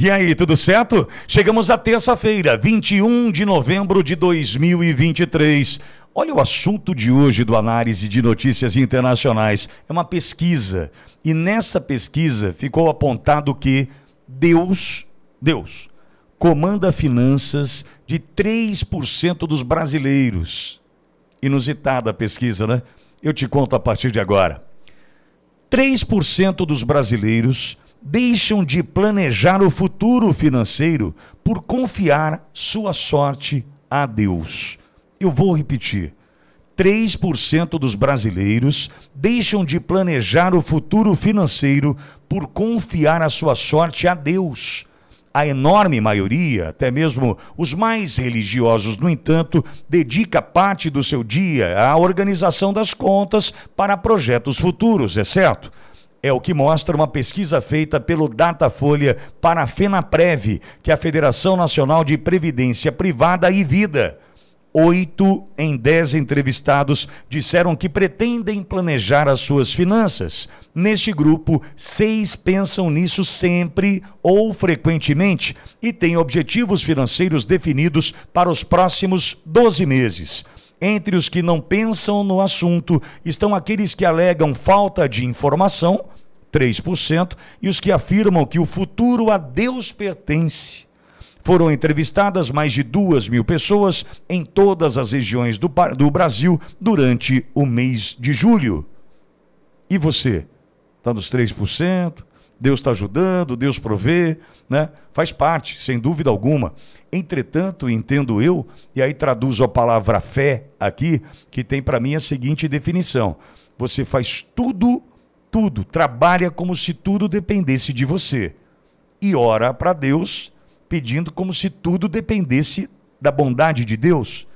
E aí, tudo certo? Chegamos à terça-feira, 21 de novembro de 2023. Olha o assunto de hoje do Análise de Notícias Internacionais. É uma pesquisa. E nessa pesquisa ficou apontado que Deus, Deus, comanda finanças de 3% dos brasileiros. Inusitada a pesquisa, né? Eu te conto a partir de agora. 3% dos brasileiros deixam de planejar o futuro financeiro por confiar sua sorte a Deus. Eu vou repetir. 3% dos brasileiros deixam de planejar o futuro financeiro por confiar a sua sorte a Deus. A enorme maioria, até mesmo os mais religiosos, no entanto, dedica parte do seu dia à organização das contas para projetos futuros, é certo? É o que mostra uma pesquisa feita pelo Datafolha para a FENAPREV, que é a Federação Nacional de Previdência Privada e Vida. Oito em dez entrevistados disseram que pretendem planejar as suas finanças. Neste grupo, seis pensam nisso sempre ou frequentemente e têm objetivos financeiros definidos para os próximos 12 meses. Entre os que não pensam no assunto estão aqueles que alegam falta de informação, 3%, e os que afirmam que o futuro a Deus pertence. Foram entrevistadas mais de duas mil pessoas em todas as regiões do, do Brasil durante o mês de julho. E você? Está nos 3%? Deus está ajudando, Deus provê, né? faz parte, sem dúvida alguma. Entretanto, entendo eu, e aí traduzo a palavra fé aqui, que tem para mim a seguinte definição: você faz tudo, tudo, trabalha como se tudo dependesse de você, e ora para Deus pedindo como se tudo dependesse da bondade de Deus.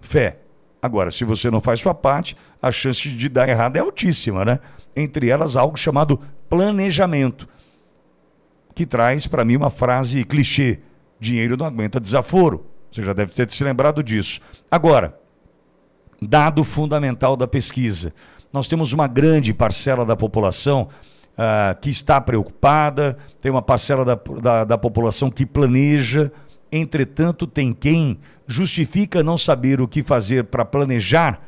Fé. Agora, se você não faz sua parte, a chance de dar errado é altíssima, né? Entre elas, algo chamado planejamento, que traz para mim uma frase clichê: dinheiro não aguenta desaforo. Você já deve ter se lembrado disso. Agora, dado fundamental da pesquisa: nós temos uma grande parcela da população ah, que está preocupada, tem uma parcela da, da, da população que planeja Entretanto, tem quem justifica não saber o que fazer para planejar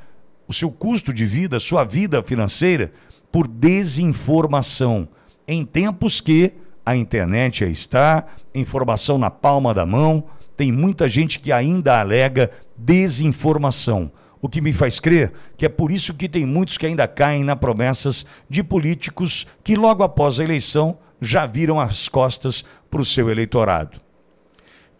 o seu custo de vida, sua vida financeira, por desinformação, em tempos que a internet está, informação na palma da mão, tem muita gente que ainda alega desinformação. O que me faz crer que é por isso que tem muitos que ainda caem na promessas de políticos que logo após a eleição já viram as costas para o seu eleitorado.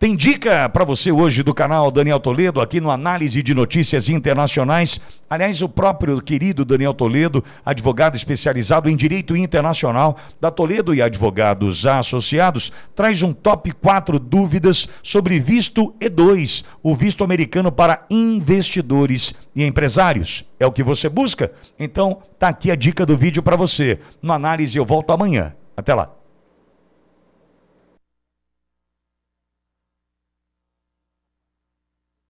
Tem dica para você hoje do canal Daniel Toledo, aqui no Análise de Notícias Internacionais. Aliás, o próprio querido Daniel Toledo, advogado especializado em Direito Internacional da Toledo e Advogados Associados, traz um top 4 dúvidas sobre visto E2, o visto americano para investidores e empresários. É o que você busca? Então, tá aqui a dica do vídeo para você. No Análise eu volto amanhã. Até lá.